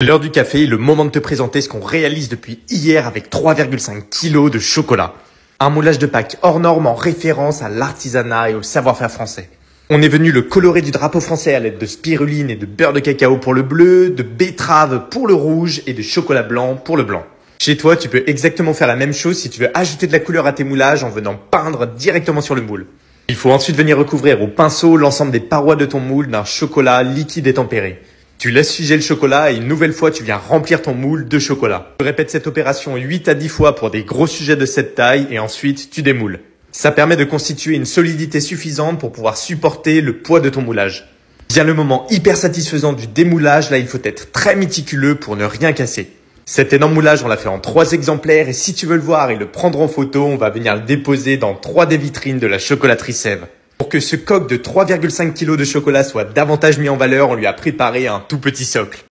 L'heure du café est le moment de te présenter ce qu'on réalise depuis hier avec 3,5 kg de chocolat. Un moulage de Pâques hors norme en référence à l'artisanat et au savoir-faire français. On est venu le colorer du drapeau français à l'aide de spiruline et de beurre de cacao pour le bleu, de betterave pour le rouge et de chocolat blanc pour le blanc. Chez toi, tu peux exactement faire la même chose si tu veux ajouter de la couleur à tes moulages en venant peindre directement sur le moule. Il faut ensuite venir recouvrir au pinceau l'ensemble des parois de ton moule d'un chocolat liquide et tempéré. Tu laisses figer le chocolat et une nouvelle fois tu viens remplir ton moule de chocolat. Tu répètes cette opération 8 à 10 fois pour des gros sujets de cette taille et ensuite tu démoules. Ça permet de constituer une solidité suffisante pour pouvoir supporter le poids de ton moulage. Bien le moment hyper satisfaisant du démoulage, là il faut être très méticuleux pour ne rien casser. Cet énorme moulage, on l'a fait en trois exemplaires et si tu veux le voir et le prendre en photo, on va venir le déposer dans trois des vitrines de la chocolaterie Sève. Pour que ce coq de 3,5 kg de chocolat soit davantage mis en valeur, on lui a préparé un tout petit socle.